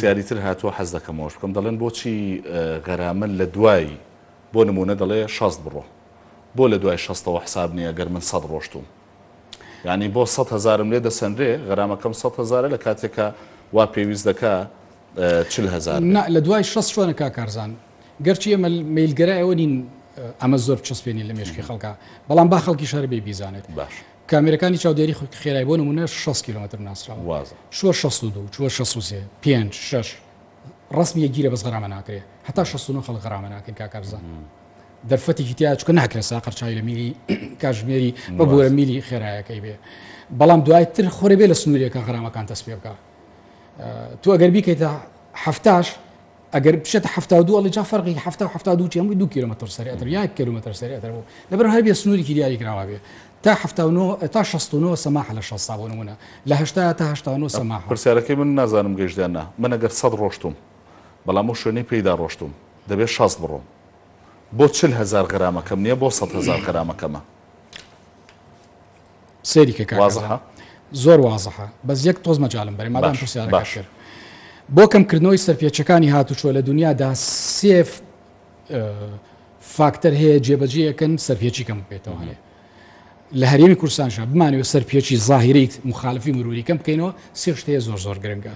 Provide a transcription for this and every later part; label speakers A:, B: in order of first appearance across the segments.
A: زیاریتر هاتووە حەز دەکەمەوە بکەم دەڵێن بۆچی غەرامە لە دوای بۆ نمونە دەڵێ شەست بڕۆ بۆ لە دوای شەستەوە حساب نییە گەر من سەد ڕۆشتوم یعنی بۆ 100 هزارم لێ دەسەندرێ غەرامەکەم 100 هزاره لە کاتێکە وا پێویست دەکا هزار
B: لە دوای شەست شوێنە کا کارزان گەرچی ئەمە میلگەرایەوە نین ئەمە زۆر چسبێنی لە مێشکی خەڵکە بەڵام با خەڵکی شار بێ بیزانێت باش کامێرەکانی چاودێری خ خێرای بۆ نمونە 6 کیلومتر ناسرا شوە 62 6 5 6 ڕستمی گیرە بەس غرامە ناکرێت هەتا 16 خەڵ غرامە ناکەین کاکارزان دەرفەتێکی تیا چکە ناکرێت ساقەر چای لە میری کاژمێری بە بۆرە میلی خێرایەکەی بێ بەڵام دوای تر خۆرە بێ لە سنوورێکە غرامەکان تەسپێ بکە تو ئەگەر بیکەیت تا هەفتاش ئەگەر بشێتە ه دو ئەڵی جا فەرقی ه دو چی دو کیلومتر سریعتر یا کیلومتر سریعتر بوو لەبەر هەر بێ سنووریکی دیاری کراوە بێ تا تا 16 سەماح لە 16 بوونە لە هشتا تا ه سەما
A: پرسیارەکەی من نازانم گەشتیانە من ئەگەر سەد ڕۆشتم بەڵام و شوێنەی پێدا ڕۆشتم دەبێت 16 بڕۆم بۆ چل هزار گرامەکەم نییە بۆ 100 هزار گرامەکەمە
B: سێریکە زۆر وازەها بەس یەک تۆز مەجاالم بەێ مادام پرسیارەکە کرد. بۆ کەمکردنەوەی سەرپێچەکانی هاتوچۆ لە دنیادا سێف فاکتەر هەیە جێبەجیەکەن سەرپێکی کەم بکەیتەوە هەیە لە هەرێمی کورسانش بمانەوە سەرپێکی زاهری مخالفی مروری کەم بکەینەوە سێ شتەیە زۆر زۆر گرنگە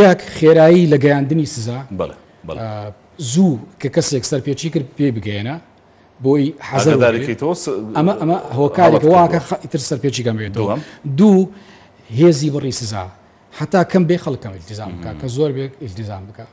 B: یەک خێرایی لە گەیاندنی سزا زوو کە کەسێک سەرپێکی کرد پێ بگەێنە بۆی حەزەردارێکیتەوە ئەمە ئەمە هۆکارێک واکە خەئتر سەرپێکی گەمێت دووەم دوو هێزی بڕی سزا حتا کەم بێ خەڵکەم التیزام بکە کە زۆر بێ التیزام بکە